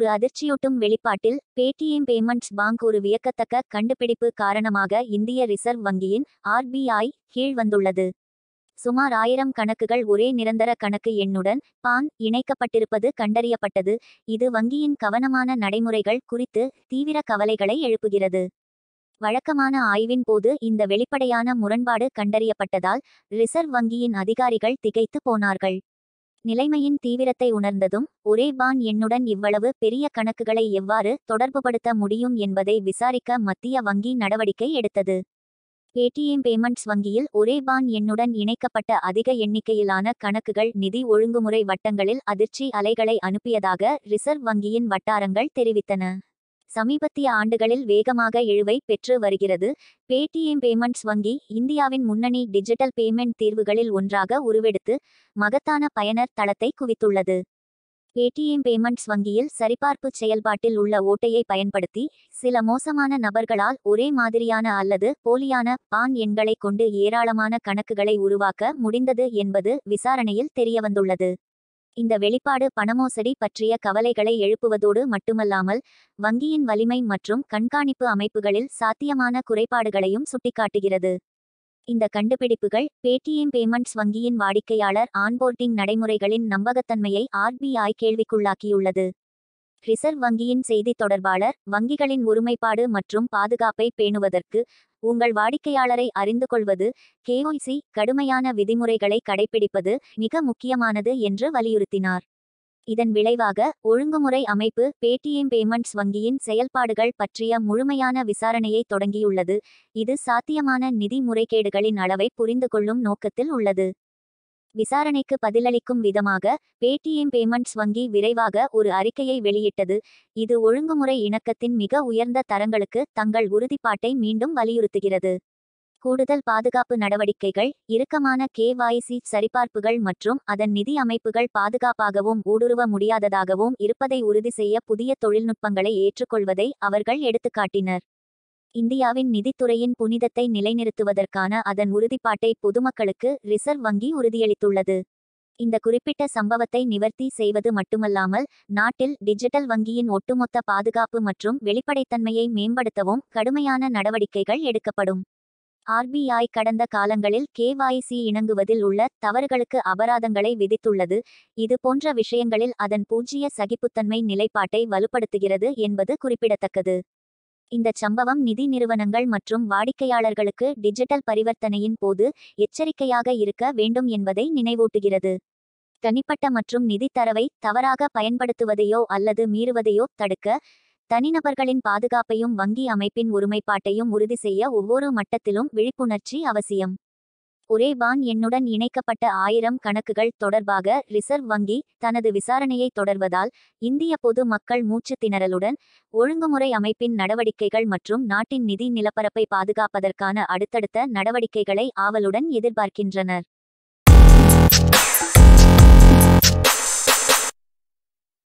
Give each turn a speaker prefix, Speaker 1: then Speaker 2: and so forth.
Speaker 1: ஒரு அதிர்ச்சியூட்டும் வெளிப்பாட்டில் பேடிஎம் பேமெண்ட்ஸ் பாங்க் ஒரு வியக்கத்தக்க கண்டுபிடிப்பு காரணமாக இந்திய ரிசர்வ் வங்கியின் ஆர்பிஐ கீழ் வந்துள்ளது சுமார் ஆயிரம் கணக்குகள் ஒரே நிரந்தர கணக்கு எண்ணுடன் பான் இணைக்கப்பட்டிருப்பது கண்டறியப்பட்டது இது வங்கியின் கவனமான நடைமுறைகள் குறித்து தீவிர கவலைகளை எழுப்புகிறது வழக்கமான ஆய்வின் போது இந்த வெளிப்படையான முரண்பாடு கண்டறியப்பட்டதால் ரிசர்வ் வங்கியின் அதிகாரிகள் திகைத்து போனார்கள் நிலைமையின் தீவிரத்தை உணர்ந்ததும் ஒரே பான் என்னுடன் இவ்வளவு பெரிய கணக்குகளை எவ்வாறு தொடர்புபடுத்த முடியும் என்பதை விசாரிக்க மத்திய வங்கி நடவடிக்கை எடுத்தது பேடிஎம் பேமெண்ட்ஸ் வங்கியில் ஒரே பான் எண்ணுடன் இணைக்கப்பட்ட அதிக எண்ணிக்கையிலான கணக்குகள் நிதி ஒழுங்குமுறை வட்டங்களில் அதிர்ச்சி அலைகளை அனுப்பியதாக ரிசர்வ் வங்கியின் வட்டாரங்கள் தெரிவித்தன சமீபத்திய ஆண்டுகளில் வேகமாக இழுவை பெற்று வருகிறது பேடிஎம் பேமெண்ட்ஸ் வங்கி இந்தியாவின் முன்னணி டிஜிட்டல் பேமெண்ட் தீர்வுகளில் ஒன்றாக உருவெடுத்து மகத்தான பயனர் தளத்தை குவித்துள்ளது பேடிஎம் பேமெண்ட்ஸ் வங்கியில் சரிபார்ப்பு செயல்பாட்டில் உள்ள ஓட்டையை பயன்படுத்தி சில மோசமான நபர்களால் ஒரே மாதிரியான அல்லது போலியான பான் எண்களை கொண்டு ஏராளமான கணக்குகளை உருவாக்க முடிந்தது என்பது விசாரணையில் தெரியவந்துள்ளது இந்த வெளிப்பாடு பணமோசடி பற்றிய கவலைகளை எழுப்புவதோடு மட்டுமல்லாமல் வங்கியின் வலிமை மற்றும் கண்காணிப்பு அமைப்புகளில் சாத்தியமான குறைபாடுகளையும் சுட்டிக்காட்டுகிறது இந்த கண்டுபிடிப்புகள் பேடிஎம் பேமெண்ட்ஸ் வங்கியின் வாடிக்கையாளர் ஆன்போர்டிங் நடைமுறைகளின் நம்பகத்தன்மையை ஆர்பிஐ கேள்விக்குள்ளாக்கியுள்ளது ரிசர்வ் வங்கியின் செய்தி தொடர்பாளர் வங்கிகளின் ஒருமைப்பாடு மற்றும் பாதுகாப்பை பேணுவதற்கு உங்கள் வாடிக்கையாளரை அறிந்து கொள்வது கேஒய்சி கடுமையான விதிமுறைகளை கடைபிடிப்பது மிக முக்கியமானது என்று வலியுறுத்தினார் இதன் விளைவாக ஒழுங்குமுறை அமைப்பு பேடிஎம் பேமெண்ட்ஸ் வங்கியின் செயல்பாடுகள் பற்றிய முழுமையான விசாரணையை தொடங்கியுள்ளது இது சாத்தியமான நிதி முறைகேடுகளின் அளவை புரிந்து கொள்ளும் நோக்கத்தில் உள்ளது விசாரணைக்கு பதிலளிக்கும் விதமாக பேடிஎம் பேமெண்ட்ஸ் வங்கி விரைவாக ஒரு அறிக்கையை வெளியிட்டது இது ஒழுங்குமுறை இணக்கத்தின் மிக உயர்ந்த தரங்களுக்கு தங்கள் உறுதிப்பாட்டை மீண்டும் வலியுறுத்துகிறது கூடுதல் பாதுகாப்பு நடவடிக்கைகள் இறுக்கமான கேவாய்சி சரிபார்ப்புகள் மற்றும் அதன் நிதி அமைப்புகள் பாதுகாப்பாகவும் ஊடுருவ முடியாததாகவும் இருப்பதை உறுதி செய்ய புதிய தொழில்நுட்பங்களை ஏற்றுக்கொள்வதை அவர்கள் எடுத்துக்காட்டினர் இந்தியாவின் நிதித்துறையின் புனிதத்தை நிலைநிறுத்துவதற்கான அதன் உறுதிப்பாட்டை பொதுமக்களுக்கு ரிசர்வ் வங்கி உறுதியளித்துள்ளது இந்த குறிப்பிட்ட சம்பவத்தை நிவர்த்தி செய்வது மட்டுமல்லாமல் நாட்டில் டிஜிட்டல் வங்கியின் ஒட்டுமொத்த பாதுகாப்பு மற்றும் வெளிப்படைத்தன்மையை மேம்படுத்தவும் கடுமையான நடவடிக்கைகள் எடுக்கப்படும் ஆர்பிஐ கடந்த காலங்களில் கேவாய்சி இணங்குவதில் உள்ள தவறுகளுக்கு அபராதங்களை விதித்துள்ளது இது போன்ற விஷயங்களில் அதன் பூஜ்ஜிய சகிப்புத்தன்மை நிலைப்பாட்டை வலுப்படுத்துகிறது என்பது குறிப்பிடத்தக்கது இந்த சம்பவம் நிதி நிறுவனங்கள் மற்றும் வாடிக்கையாளர்களுக்கு டிஜிட்டல் பரிவர்த்தனையின் போது எச்சரிக்கையாக இருக்க வேண்டும் என்பதை நினைவூட்டுகிறது தனிப்பட்ட மற்றும் நிதி தரவை தவறாக பயன்படுத்துவதையோ அல்லது மீறுவதையோ தடுக்க தனிநபர்களின் பாதுகாப்பையும் வங்கி அமைப்பின் ஒருமைப்பாட்டையும் உறுதி செய்ய ஒவ்வொரு மட்டத்திலும் விழிப்புணர்ச்சி அவசியம் ஒரே பான் எண்ணுடன் இணைக்கப்பட்ட ஆயிரம் கணக்குகள் தொடர்பாக ரிசர்வ் வங்கி தனது விசாரணையை தொடர்வதால் இந்திய பொது மக்கள் மூச்சு திணறலுடன் ஒழுங்குமுறை அமைப்பின் நடவடிக்கைகள் மற்றும் நாட்டின் நிதி நிலப்பரப்பை பாதுகாப்பதற்கான அடுத்தடுத்த நடவடிக்கைகளை ஆவலுடன் எதிர்பார்க்கின்றனர்